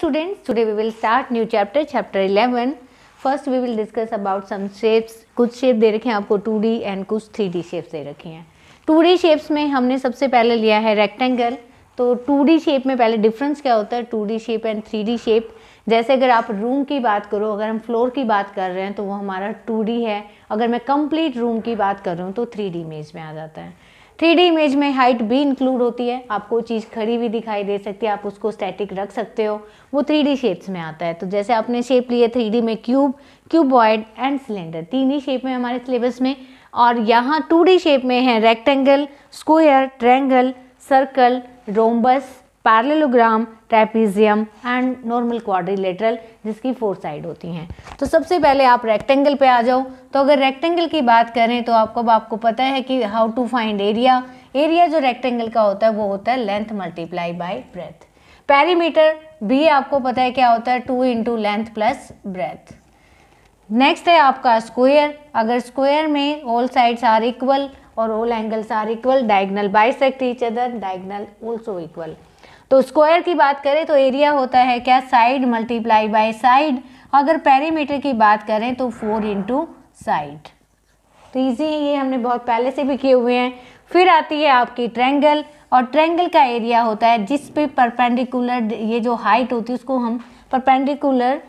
students today we will start new chapter chapter 11 first we will discuss about some shapes कुछ shape दे रखे हैं आपको two D and कुछ three D shapes दे रखी हैं डी शेप्स में हमने सबसे पहले लिया है रेक्टेंगल तो टू डी शेप में पहले डिफरेंस क्या होता है two D shape and three D shape जैसे अगर आप रूम की बात करो अगर हम फ्लोर की बात कर रहे हैं तो वो हमारा टू डी है अगर मैं कंप्लीट रूम की बात कर रहा हूँ तो थ्री डी इमेज में आ जाता है थ्री इमेज में हाइट भी इंक्लूड होती है आपको चीज़ खड़ी भी दिखाई दे सकती है आप उसको स्टैटिक रख सकते हो वो थ्री शेप्स में आता है तो जैसे आपने शेप लिए थ्री में क्यूब क्यूबॉयड एंड सिलेंडर तीन ही शेप में हमारे सिलेबस में और यहाँ टू शेप में है rectangle square triangle circle rhombus parallelogram trapezium and normal quadrilateral जिसकी फोर साइड होती हैं तो सबसे पहले आप रेक्टेंगल पे आ जाओ तो अगर रेक्टेंगल की बात करें तो आपको आपको पता है कि how to find area area जो रेक्टेंगल का होता है वो होता है length multiply by breadth perimeter भी आपको पता है क्या होता है two into length plus breadth next है आपका स्क्वेयर अगर स्क्वेयर में ऑल साइड्स आर इक्वल और all angles are equal diagonal sect each other diagonal also equal तो स्क्वायर की बात करें तो एरिया होता है क्या साइड मल्टीप्लाई बाय साइड अगर पेरीमीटर की बात करें तो फोर इंटू साइड तो इजी है ये हमने बहुत पहले से भी किए हुए हैं फिर आती है आपकी ट्रेंगल और ट्रेंगल का एरिया होता है जिस पे परपेंडिकुलर ये जो हाइट होती है उसको हम परपेंडिकुलर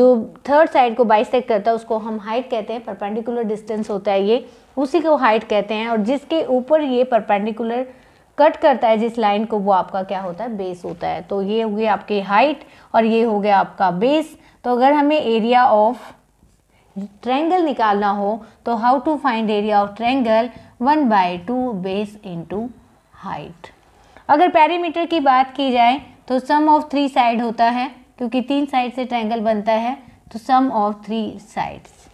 जो थर्ड साइड को बाइसेक करता है उसको हम हाइट कहते हैं परपेंडिकुलर डिस्टेंस होता है ये उसी को हाइट कहते हैं और जिसके ऊपर ये परपेंडिकुलर कट करता है जिस लाइन को वो आपका क्या होता है बेस होता है तो ये हो गया आपकी हाइट और ये हो गया आपका बेस तो अगर हमें एरिया ऑफ ट्रेंगल निकालना हो तो how to find area of triangle one by two base into height अगर पैरीमीटर की बात की जाए तो सम ऑफ थ्री साइड होता है क्योंकि तीन साइड से ट्रेंगल बनता है तो सम ऑफ थ्री साइड्स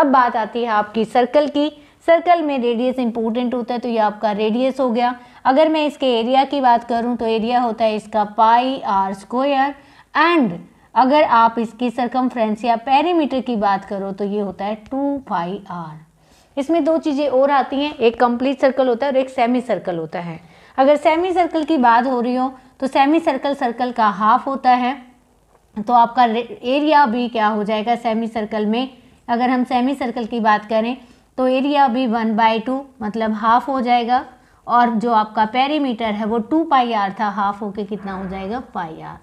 अब बात आती है आपकी सर्कल की सर्कल में रेडियस इंपॉर्टेंट होता है तो ये आपका रेडियस हो गया अगर मैं इसके एरिया की बात करूँ तो एरिया होता है इसका पाई आर स्क्वायर एंड अगर आप इसकी सरकम या पेरीमीटर की बात करो तो ये होता है टू पाई आर इसमें दो चीज़ें और आती हैं एक कंप्लीट सर्कल होता है और एक सेमी सर्कल होता है अगर सेमी सर्कल की बात हो रही हो तो सेमी सर्कल सर्कल का हाफ होता है तो आपका एरिया भी क्या हो जाएगा सेमी सर्कल में अगर हम सेमी सर्कल की बात करें तो एरिया भी वन बाई टू मतलब हाफ हो जाएगा और जो आपका पेरीमीटर है वो टू पाई आर था हाफ होके कितना हो जाएगा पाई आर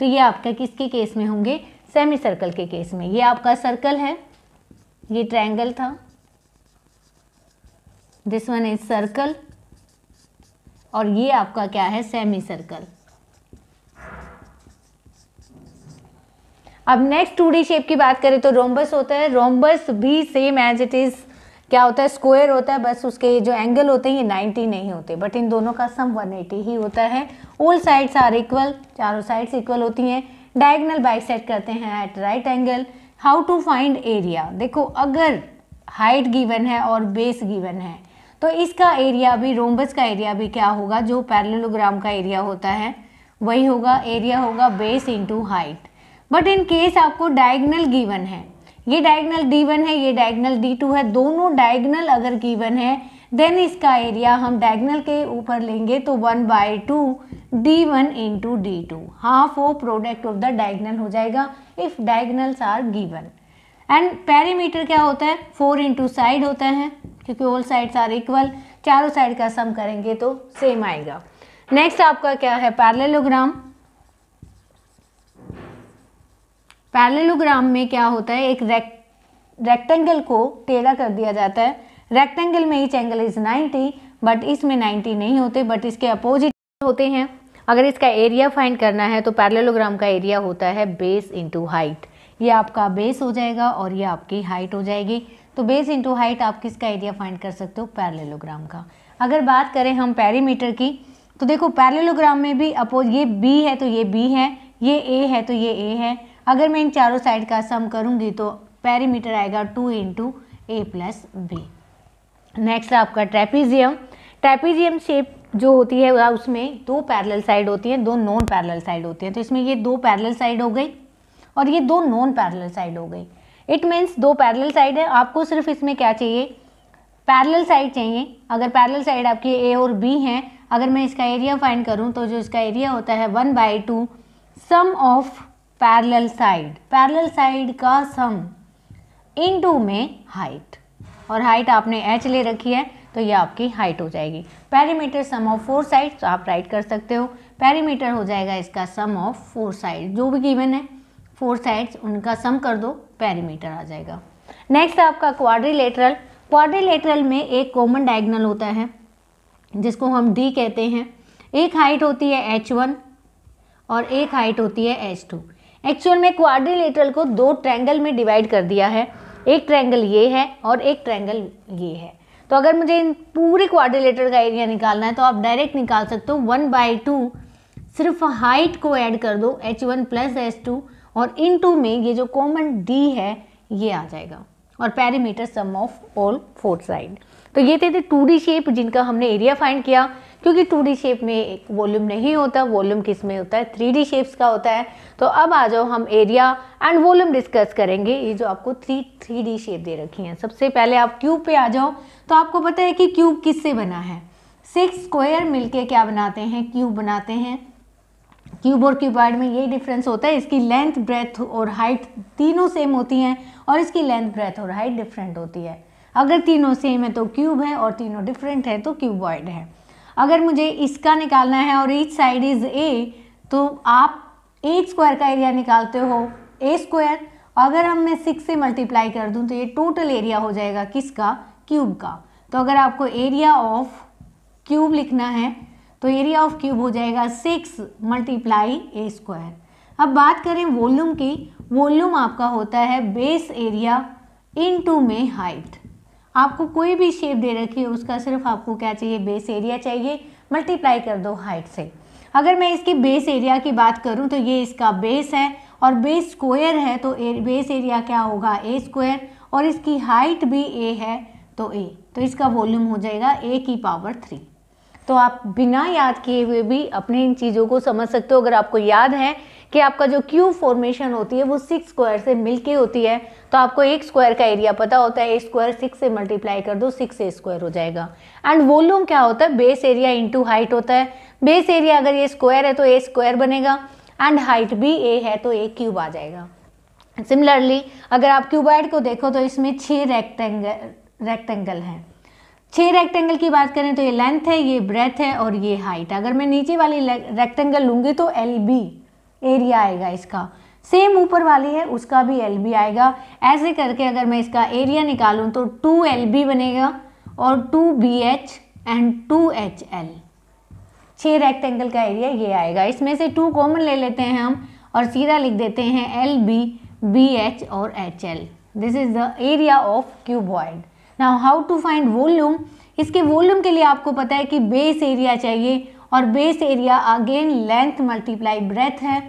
तो ये आपका किसके केस में होंगे सेमी सर्कल के केस में ये आपका सर्कल है ये ट्रायंगल था दिस वन इज सर्कल और ये आपका क्या है सेमी सर्कल अब नेक्स्ट टू डी शेप की बात करें तो रोम्बस होता है रोम्बस भी सेम एज इट इज़ क्या होता है स्क्वायर होता है बस उसके जो एंगल होते हैं ये 90 नहीं होते बट इन दोनों का सम 180 ही होता है ओल साइड्स आर इक्वल चारों साइड्स इक्वल होती हैं डायगनल सेट करते हैं at right angle how to find area देखो अगर हाइट गिवन है और बेस गिवन है तो इसका एरिया भी रोम्बस का एरिया भी क्या होगा जो पैरलोग्राम का एरिया होता है वही होगा एरिया होगा base into height but in case आपको डायगनल गिवन है ये डायगनल डी वन है ये डायगनल डी टू है दोनों डायगनल अगर गीवन है देन इसका एरिया हम डायगनल के ऊपर लेंगे तो one by two D one into D two half वो प्रोडक्ट ऑफ द डायगनल हो जाएगा if diagonals are given and perimeter क्या होता है फोर इंटू साइड होता है क्योंकि ऑल साइड्स आर इक्वल चारों साइड का सम करेंगे तो सेम आएगा नेक्स्ट आपका क्या है पैरलेलोग्राम पैरेलोग्राम में क्या होता है एक रेक् रेक्टेंगल को टेढ़ा कर दिया जाता है रेक्टेंगल में ईच एंगल इज 90 बट इसमें 90 नहीं होते बट इसके अपोजिट होते हैं अगर इसका एरिया फाइंड करना है तो पैरेलोग्राम का एरिया होता है बेस इंटू हाइट ये आपका बेस हो जाएगा और ये आपकी हाइट हो जाएगी तो बेस इंटू हाइट आप किसका एरिया फाइंड कर सकते हो पैरेलोग्राम का अगर बात करें हम पैरीमीटर की तो देखो पैरेलोग्राम में भी अपोज ये बी है तो ये बी है ये ए है तो ये ए है अगर मैं इन चारों साइड का सम करूँगी तो पैरीमीटर आएगा two into A plus B next आपका ट्रेपीजियम ट्रेपीजियम शेप जो होती है उसमें दो पैरेलल साइड होती हैं दो नॉन पैरेलल साइड होती हैं तो इसमें ये दो पैरेलल साइड हो गई और ये दो नॉन पैरेलल साइड हो गई इट मीन्स दो पैरेलल साइड है आपको सिर्फ इसमें क्या चाहिए पैरेलल साइड चाहिए अगर पैरेलल साइड आपकी ए और बी हैं अगर मैं इसका एरिया फाइंड करूं तो जो इसका एरिया होता है one by two sum of parallel side parallel side का सम इनटू में हाइट और हाइट आपने एच ले रखी है तो ये आपकी हाइट हो जाएगी perimeter sum of four side तो आप राइट कर सकते हो पैरीमीटर हो जाएगा इसका सम ऑफ फोर साइड जो भी गिवन है फोर साइड्स उनका सम कर दो पैरीमीटर आ जाएगा नेक्स्ट आपका क्वाड्रिलेटरल क्वाड्रिलेटरल में एक कॉमन डायगनल होता है जिसको हम डी कहते हैं एक हाइट होती है एच वन और एक हाइट होती है एच टू एक्चुअल में क्वाड्रिलेटरल को दो ट्रैंगल में डिवाइड कर दिया है एक ट्रैंगल ये है और एक ट्रैंगल ये है तो अगर मुझे इन पूरे क्वाड्रिलेटर का एरिया निकालना है तो आप डायरेक्ट निकाल सकते हो वन बाई टू सिर्फ हाइट को ऐड कर दो H one plus H two और इन टू में ये जो कॉमन डी है ये आ जाएगा और perimeter sum of all four side तो ये थे थे टू डी शेप जिनका हमने एरिया फाइंड किया क्योंकि टू डी शेप में एक वॉल्यूम नहीं होता वॉल्यूम किस में होता है थ्री डी शेप्स का होता है तो अब आ जाओ हम एरिया एंड वॉल्यूम डिस्कस करेंगे ये जो आपको थ्री थ्री डी शेप दे रखी हैं सबसे पहले आप क्यूब पे आ जाओ तो आपको पता है कि क्यूब किससे बना है सिक्स स्क्वायर मिलके क्या बनाते हैं क्यूब बनाते हैं क्यूब और क्यूबॉइड में यही डिफरेंस होता है इसकी लेंथ ब्रेथ और हाइट तीनों सेम होती हैं और इसकी लेंथ ब्रेथ और हाइट डिफरेंट होती है अगर तीनों सेम है तो क्यूब है और तीनों डिफरेंट है तो क्यूबॉइड है अगर मुझे इसका निकालना है और ईच साइड इज़ ए तो आप एक स्क्वायर का एरिया निकालते हो ए स्क्वायर अगर हम मैं सिक्स से मल्टीप्लाई कर दूं तो ये टोटल एरिया हो जाएगा किसका क्यूब का तो अगर आपको एरिया ऑफ क्यूब लिखना है तो एरिया ऑफ क्यूब हो जाएगा सिक्स मल्टीप्लाई ए स्क्वायर अब बात करें वॉल्यूम की वॉल्यूम आपका होता है बेस एरिया इनटू में हाइट आपको कोई भी शेप दे रखी है उसका सिर्फ आपको क्या चाहिए बेस एरिया चाहिए मल्टीप्लाई कर दो हाइट से अगर मैं इसकी बेस एरिया की बात करूं तो ये इसका बेस है और बेस स्क्वायर है तो एर, बेस एरिया क्या होगा ए स्क्वायर और इसकी हाइट भी ए है तो ए तो इसका वॉल्यूम हो जाएगा ए की पावर थ्री तो आप बिना याद किए हुए भी अपने इन चीज़ों को समझ सकते हो अगर आपको याद है कि आपका जो क्यूब फॉर्मेशन होती है वो सिक्स स्क्वायर से मिलके होती है तो आपको एक स्क्वायर का एरिया पता होता है ए स्क्वायर सिक्स से मल्टीप्लाई कर दो सिक्स ए स्क्वायर हो जाएगा एंड वॉल्यूम क्या होता है बेस एरिया इंटू हाइट होता है बेस एरिया अगर ये स्क्वायर है तो ए स्क्वायर बनेगा एंड हाइट भी ए है तो ए क्यूब आ जाएगा सिमिलरली अगर आप क्यूबाइड को देखो तो इसमें छः रेक्टेंगल रेक्टेंगल हैं छः रेक्टेंगल की बात करें तो ये लेंथ है ये ब्रेथ है और ये हाइट अगर मैं नीचे वाली रेक्टेंगल लूँगी तो एल बी एरिया आएगा इसका सेम ऊपर वाली है उसका भी एल बी आएगा ऐसे करके अगर मैं इसका एरिया निकालूं तो टू एल बी बनेगा और two B H and two H L छः रेक्टेंगल का एरिया ये आएगा इसमें से टू कॉमन ले लेते हैं हम और सीधा लिख देते हैं एल बी बी एच और H L this is the area of cuboid now how to find volume इसके वॉल्यूम के लिए आपको पता है कि बेस एरिया चाहिए और base area again length multiply breadth है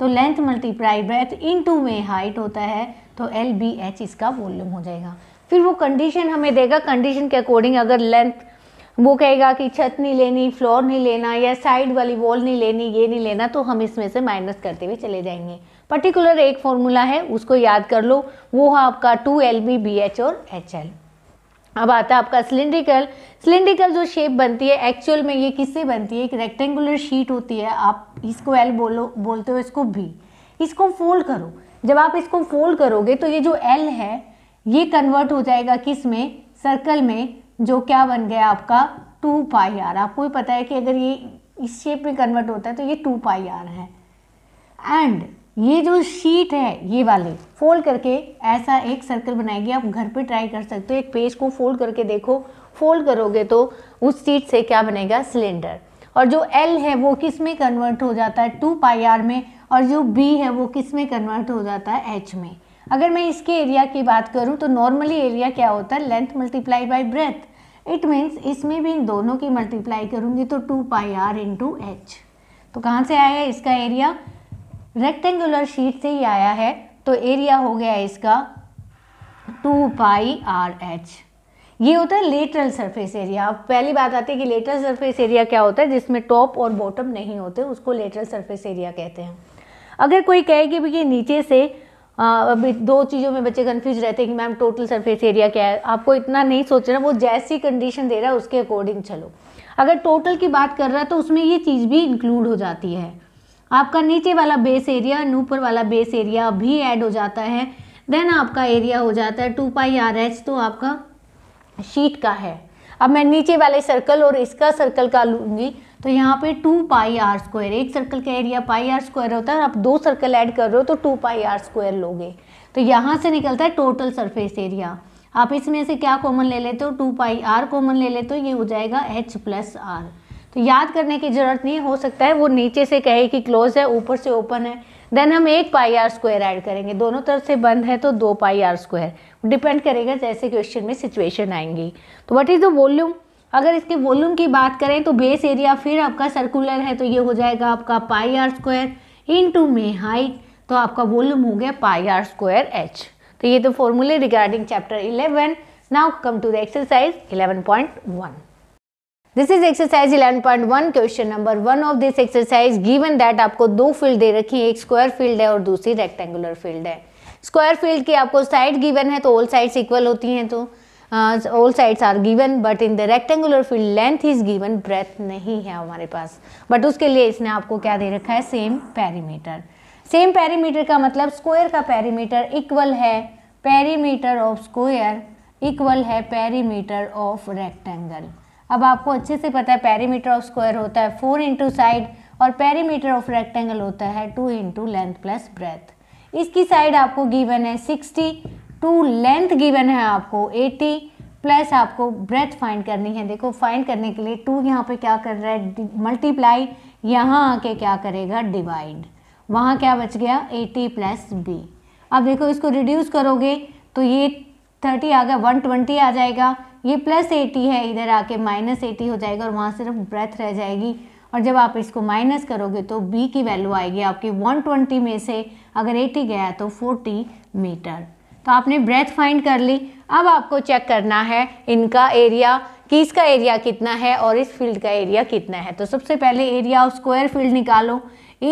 तो length multiply breadth into में हाइट होता है तो एल बी एच इसका वॉल्यूम हो जाएगा फिर वो कंडीशन हमें देगा कंडीशन के अकॉर्डिंग अगर लेंथ वो कहेगा कि छत नहीं लेनी फ्लोर नहीं लेना या साइड वाली वॉल नहीं लेनी ये नहीं लेना तो हम इसमें से माइनस करते हुए चले जाएंगे पर्टिकुलर एक फॉर्मूला है उसको याद कर लो वो है आपका two L B B H और एच एल अब आता है आपका सिलेंड्रिकल सिलेंड्रिकल जो शेप बनती है एक्चुअल में ये किससे बनती है एक रेक्टेंगुलर शीट होती है आप इसको एल बोलो बोलते हो इसको भी इसको फोल्ड करो जब आप इसको फोल्ड करोगे तो ये जो एल है ये कन्वर्ट हो जाएगा किस में सर्कल में जो क्या बन गया आपका टू पाई आर आपको भी पता है कि अगर ये इस शेप में कन्वर्ट होता है तो ये टू पाई आर है एंड ये जो शीट है ये वाले फोल्ड करके ऐसा एक सर्कल बनाएगी आप घर पे ट्राई कर सकते हो एक पेज को फोल्ड करके देखो फोल्ड करोगे तो उस शीट से क्या बनेगा सिलेंडर और जो एल है वो किस में कन्वर्ट हो जाता है टू पाई आर में और जो बी है वो किस में कन्वर्ट हो जाता है एच में अगर मैं इसके एरिया की बात करूँ तो नॉर्मली एरिया क्या होता है length multiply by breadth it means इसमें भी इन दोनों की मल्टीप्लाई करूँगी तो two pi R into H तो कहाँ से आया इसका एरिया रेक्टेंगुलर शीट से ही आया है तो एरिया हो गया इसका टू पाई आर एच ये होता है लेटरल सरफेस एरिया अब पहली बात आती है कि लेटरल सरफेस एरिया क्या होता है जिसमें टॉप और बॉटम नहीं होते उसको लेटरल सरफेस एरिया कहते हैं अगर कोई कहे कि भैया नीचे से अभी दो चीज़ों में बच्चे कन्फ्यूज रहते हैं कि मैम टोटल सरफेस एरिया क्या है आपको इतना नहीं सोचना वो जैसी कंडीशन दे रहा है उसके अकॉर्डिंग चलो अगर टोटल की बात कर रहा है तो उसमें ये चीज़ भी इंक्लूड हो जाती है आपका नीचे वाला बेस एरिया एंड ऊपर वाला बेस एरिया भी ऐड हो जाता है देन आपका एरिया हो जाता है टू पाई आर एच तो आपका शीट का है अब मैं नीचे वाले सर्कल और इसका सर्कल का लूँगी तो यहाँ पे टू पाई आर स्क्वायर एक सर्कल का एरिया पाई आर स्क्वायर होता है आप दो सर्कल ऐड कर रहे हो तो टू पाई आर स्क्वायर लोगे तो यहाँ से निकलता है टोटल सरफेस एरिया आप इसमें से क्या कॉमन ले लेते हो टू पाई आर कॉमन ले लेते हो ये हो जाएगा एच प्लस आर तो याद करने की ज़रूरत नहीं हो सकता है वो नीचे से कहे कि क्लोज है ऊपर से ओपन है देन हम एक पाई आर स्क्वायर ऐड करेंगे दोनों तरफ से बंद है तो दो पाई आर स्क्वायर डिपेंड करेगा जैसे क्वेश्चन में सिचुएशन आएंगी तो व्हाट इज़ द वॉल्यूम अगर इसके वॉल्यूम की बात करें तो बेस एरिया फिर आपका सर्कुलर है तो ये हो जाएगा आपका pi R square into मे हाइट तो आपका वॉल्यूम हो गया पाई आर स्क्वायर एच तो ये तो फॉर्मूले regarding chapter eleven now come to the exercise eleven point one this is exercise 11.1 question number one of this exercise given that आपको दो फील्ड दे रखी है एक स्क्वायर फील्ड है और दूसरी रेक्टेंगुलर फील्ड है स्क्वायर फील्ड की आपको साइड गिवन है तो ऑल साइड्स इक्वल होती हैं तो all sides are given but in the rectangular field length is given breadth नहीं है हमारे पास बट उसके लिए इसने आपको क्या दे रखा है सेम पैरीमीटर सेम पैरीमीटर का मतलब स्क्वायर का पैरीमीटर इक्वल है पैरीमीटर ऑफ स्क्वायर इक्वल है पैरीमीटर ऑफ रेक्टेंगल अब आपको अच्छे से पता है पैरीमीटर ऑफ स्क्वायर होता है फोर इंटू साइड और पैरीमीटर ऑफ रेक्टेंगल होता है two into length plus breadth इसकी साइड आपको गिवन है सिक्सटी टू लेंथ गिवन है आपको एटी प्लस आपको ब्रेथ फाइंड करनी है देखो फाइंड करने के लिए टू यहाँ पे क्या कर रहा है मल्टीप्लाई यहाँ आके क्या करेगा डिवाइड वहाँ क्या बच गया एटी प्लस बी अब देखो इसको रिड्यूस करोगे तो ये थर्टी आ गया वन ट्वेंटी आ जाएगा ये प्लस एटी है इधर आके माइनस एटी हो जाएगा और वहाँ सिर्फ ब्रेथ रह जाएगी और जब आप इसको माइनस करोगे तो बी की वैल्यू आएगी आपकी 120 में से अगर 80 गया तो 40 मीटर तो आपने ब्रेथ फाइंड कर ली अब आपको चेक करना है इनका एरिया कि इसका एरिया कितना है और इस फील्ड का एरिया कितना है तो सबसे पहले एरिया ऑफ स्क्वायर फील्ड निकालो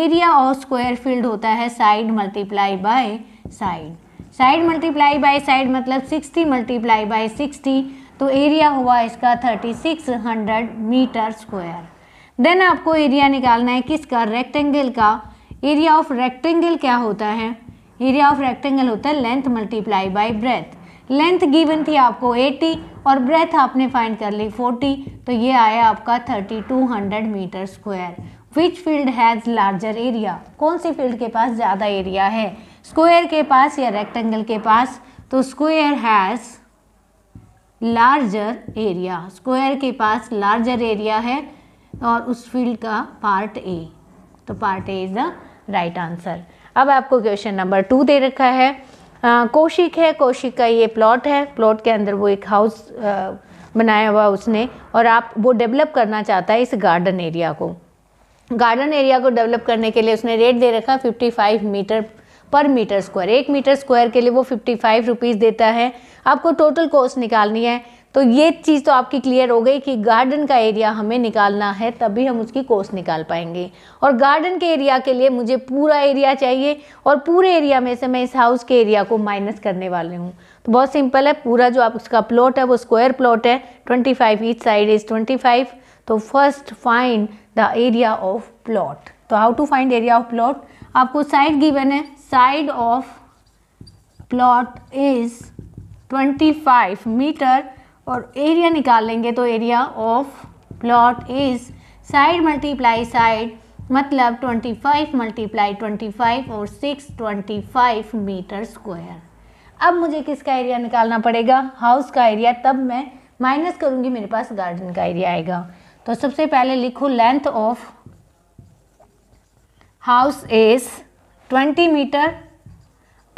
एरिया ऑफ स्क्वायर फील्ड होता है side multiply by side side multiply by side मतलब 60 मल्टीप्लाई बाय 60 तो एरिया हुआ इसका thirty six hundred metre square then आपको एरिया निकालना है किसका रेक्टेंगल का एरिया ऑफ रेक्टेंगल क्या होता है एरिया ऑफ रेक्टेंगल होता है length multiply by breadth length given थी आपको 80 और ब्रेथ आपने फाइंड कर ली 40 तो ये आया आपका 3200 metre square which field has larger area कौन सी फील्ड के पास ज़्यादा एरिया है स्क्वायर के पास या रेक्टेंगल के पास तो square has larger area square के पास लार्जर एरिया है और उस फील्ड का पार्ट ए तो part A is the right answer अब आपको क्वेश्चन नंबर टू दे रखा है आ, कोशिक है कोशिक का ये प्लॉट है प्लॉट के अंदर वो एक हाउस बनाया हुआ उसने और आप वो डेवलप करना चाहता है इस गार्डन एरिया को गार्डन एरिया को डेवलप करने के लिए उसने रेट दे रखा फिफ्टी फाइव मीटर पर मीटर स्क्वायर एक मीटर स्क्वायर के लिए वो फिफ्टी फाइव रुपीज़ देता है आपको टोटल कॉस्ट निकालनी है तो ये चीज़ तो आपकी क्लियर हो गई कि गार्डन का एरिया हमें निकालना है तभी हम उसकी कोस्ट निकाल पाएंगे और गार्डन के एरिया के लिए मुझे पूरा एरिया चाहिए और पूरे एरिया में से मैं इस हाउस के एरिया को माइनस करने वाले हूँ तो बहुत सिंपल है पूरा जो आप उसका प्लॉट है वो स्क्वायर प्लॉट है twenty five each side is twenty five तो first find the area of plot तो how to find area of plot आपको साइड गिवन है side of plot is 25 metre और एरिया निकाल लेंगे तो area of plot is side multiply side मतलब 25 मल्टीप्लाई 25 और 6 25 मीटर स्क्वायर अब मुझे किसका एरिया निकालना पड़ेगा हाउस का एरिया तब मैं माइनस करूँगी मेरे पास गार्डन का एरिया आएगा तो सबसे पहले लिखो length of house is 20 meter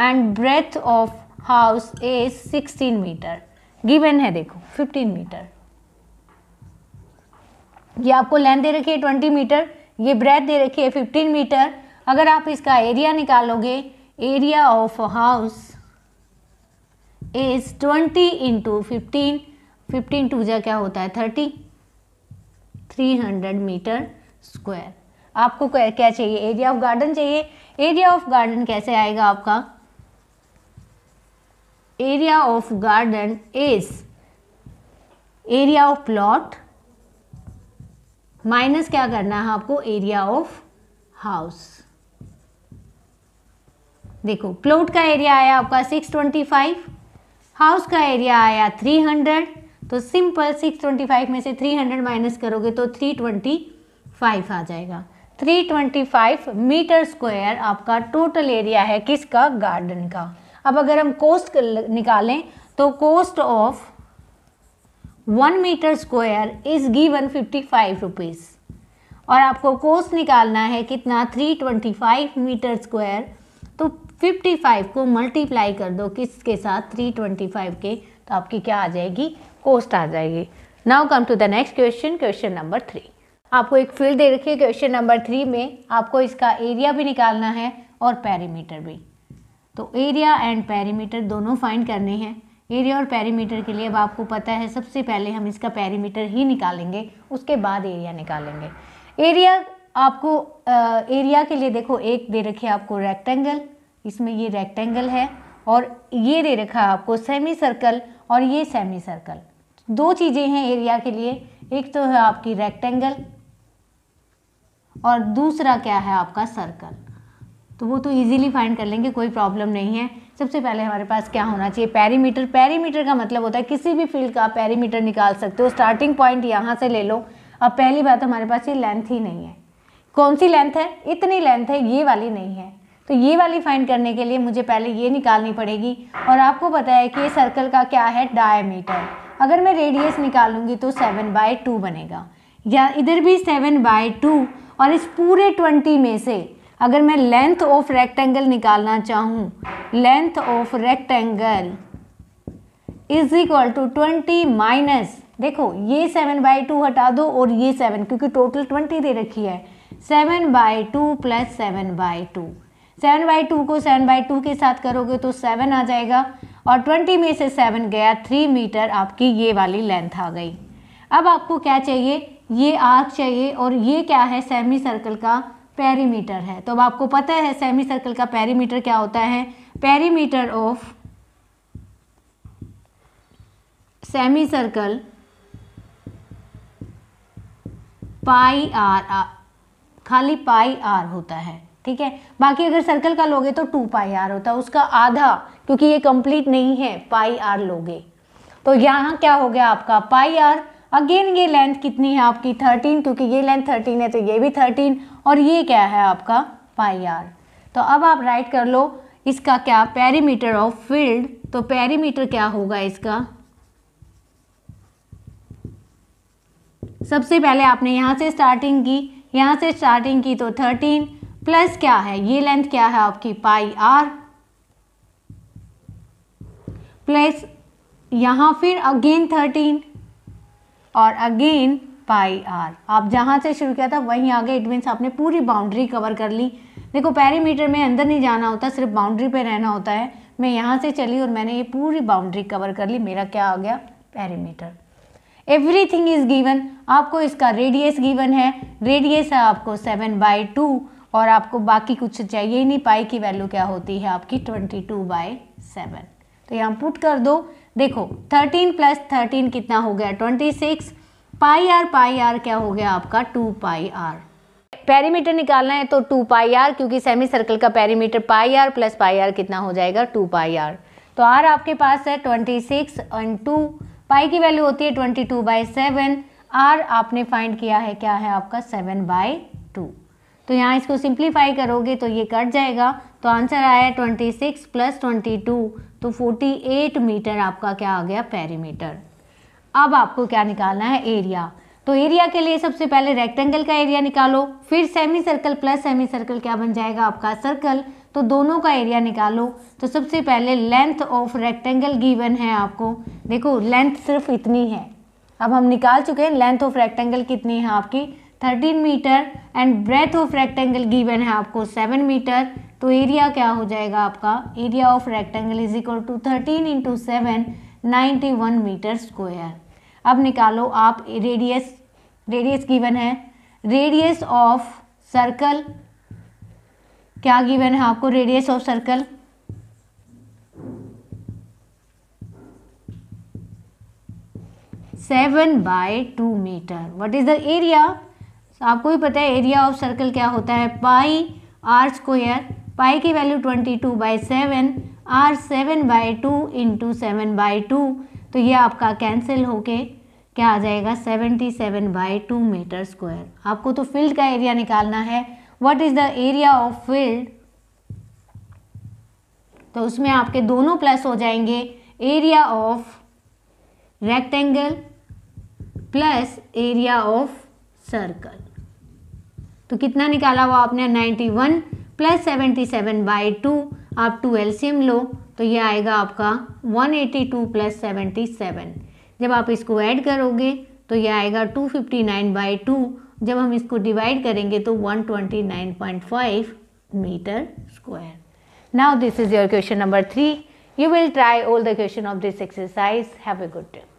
and breadth of house is 16 meter given है देखो 15 meter ये आपको लेंथ दे रखी है 20 मीटर ये ब्रेथ दे रखी है 15 मीटर अगर आप इसका एरिया निकालोगे area of house is 20 into fifteen fifteen two जै क्या होता है thirty three hundred metre square आपको क्या चाहिए एरिया ऑफ गार्डन चाहिए एरिया ऑफ गार्डन कैसे आएगा आपका area of garden is area of plot minus क्या करना है आपको एरिया ऑफ हाउस देखो प्लॉट का एरिया आया आपका 625 हाउस का एरिया आया 300 तो सिंपल 625 में से 300 माइनस करोगे तो 325 आ जाएगा 325 मीटर स्क्वायर आपका टोटल एरिया है किसका गार्डन का अब अगर हम कोस्ट निकालें तो cost of one metre square is given fifty five rupees और आपको कोस्ट निकालना है कितना three twenty five metre square तो फिफ्टी फाइव को मल्टीप्लाई कर दो किसके साथ थ्री ट्वेंटी फाइव के तो आपकी क्या आ जाएगी कोस्ट आ जाएगी now come to the next question question number three आपको एक फील्ड दे रखी है क्वेश्चन नंबर थ्री में आपको इसका एरिया भी निकालना है और पैरीमीटर भी तो एरिया एंड पैरीमीटर दोनों फाइंड करने हैं एरिया और पैरीमीटर के लिए अब आपको पता है सबसे पहले हम इसका पैरीमीटर ही निकालेंगे उसके बाद एरिया निकालेंगे एरिया आपको आ, एरिया के लिए देखो एक दे रखे आपको रेक्टेंगल इसमें ये रेक्टेंगल है और ये दे रखा आपको सेमी सर्कल और ये सेमी सर्कल दो चीज़ें हैं एरिया के लिए एक तो है आपकी रेक्टेंगल और दूसरा क्या है आपका सर्कल तो वो तो इजीली फाइंड कर लेंगे कोई प्रॉब्लम नहीं है सबसे पहले हमारे पास क्या होना चाहिए पैरीमीटर पैरीमीटर का मतलब होता है किसी भी फील्ड का पैरीमीटर निकाल सकते हो स्टार्टिंग पॉइंट यहाँ से ले लो अब पहली बात हमारे पास ये लेंथ ही नहीं है कौन सी लेंथ है इतनी लेंथ है ये वाली नहीं है तो ये वाली फाइंड करने के लिए मुझे पहले ये निकालनी पड़ेगी और आपको पता है कि ये सर्कल का क्या है डायमीटर अगर मैं रेडियस निकालूंगी तो सेवन बाय टू बनेगा या इधर भी सेवन बाय टू और इस पूरे ट्वेंटी में से अगर मैं लेंथ ऑफ रेक्टेंगल निकालना चाहूँ length of rectangle is equal to twenty minus देखो ये सेवन बाई टू हटा दो और ये सेवन क्योंकि टोटल ट्वेंटी दे रखी है seven by two plus seven by two seven by two को सेवन बाई टू के साथ करोगे तो सेवन आ जाएगा और ट्वेंटी में से सेवन गया थ्री मीटर आपकी ये वाली लेंथ आ गई अब आपको क्या चाहिए ये आर्क चाहिए और ये क्या है सेमी सर्कल का पेरीमीटर है तो अब आपको पता है सेमी सर्कल का पेरीमीटर क्या होता है perimeter of semi circle pi R खाली पाई आर होता है ठीक है बाकी अगर सर्कल का लोगे तो टू पाई आर होता है उसका आधा क्योंकि ये कंप्लीट नहीं है पाई आर लोगे तो यहां क्या हो गया आपका पाई आर अगेन ये लेंथ कितनी है आपकी थर्टीन क्योंकि ये लेंथ थर्टीन है तो ये भी थर्टीन और ये क्या है आपका पाई आर तो अब आप राइट कर लो इसका क्या पेरीमीटर ऑफ फील्ड तो पेरीमीटर क्या होगा इसका सबसे पहले आपने यहाँ से स्टार्टिंग की यहाँ से स्टार्टिंग की तो थर्टीन प्लस क्या है ये लेंथ क्या है आपकी पाई आर प्लस यहाँ फिर अगेन थर्टीन और अगेन पाई आर आप जहाँ से शुरू किया था वहीं आ गए इट मीन्स आपने पूरी बाउंड्री कवर कर ली देखो पैरीमीटर में अंदर नहीं जाना होता सिर्फ बाउंड्री पे रहना होता है मैं यहाँ से चली और मैंने ये पूरी बाउंड्री कवर कर ली मेरा क्या आ गया perimeter everything is given आपको इसका रेडियस गिवन है रेडियस है आपको सेवन बाई टू और आपको बाकी कुछ चाहिए ही नहीं पाई की वैल्यू क्या होती है आपकी ट्वेंटी टू बाई सेवन तो यहाँ पुट कर दो देखो थर्टीन प्लस थर्टीन कितना हो गया twenty six pi R pi R क्या हो गया आपका टू पाई आर पैरीमीटर निकालना है तो टू पाई आर क्योंकि सेमी सर्कल का perimeter pi R plus pi R कितना हो जाएगा टू पाई आर तो आर आपके पास है twenty six and two pi की वैल्यू होती है twenty two by seven R आपने फाइंड किया है क्या है आपका सेवन बाई टू तो यहाँ इसको सिंप्लीफाई करोगे तो ये कट जाएगा तो आंसर आया twenty six plus twenty two तो फोर्टी एट मीटर आपका क्या आ गया पेरीमीटर अब आपको क्या निकालना है एरिया तो एरिया के लिए सबसे पहले रेक्टेंगल का एरिया निकालो फिर semi circle plus semi circle क्या बन जाएगा आपका सर्कल तो दोनों का एरिया निकालो तो सबसे पहले लेंथ ऑफ रेक्टेंगल गिवन है आपको देखो लेंथ सिर्फ इतनी है अब हम निकाल चुके हैं लेंथ ऑफ रेक्टेंगल कितनी है आपकी thirteen metre and breadth of rectangle given है आपको सेवन मीटर तो एरिया क्या हो जाएगा आपका area of rectangle is equal to thirteen into seven ninety one metre square अब निकालो आप रेडियस रेडियस गिवन है रेडियस ऑफ सर्कल क्या गिवन है आपको radius of circle seven by two metre what is the area तो आपको भी पता है एरिया ऑफ सर्कल क्या होता है पाई आर स्क्वेयर पाई की value twenty two by seven R seven by two into seven by two तो ये आपका कैंसिल होके क्या आ जाएगा seventy seven by two metre square आपको तो फील्ड का एरिया निकालना है what is the area of field तो उसमें आपके दोनों प्लस हो जाएंगे area of rectangle plus area of circle तो कितना निकाला हुआ आपने 91 one plus seventy seven by to आप टू एल्सियम लो तो ये आएगा आपका 182 eighty two plus seventy seven जब आप इसको ऐड करोगे तो ये आएगा 259 फिफ्टी नाइन बाई टू जब हम इसको डिवाइड करेंगे तो 129.5 metre square now this is your question number three you will try all the question of this exercise have a good day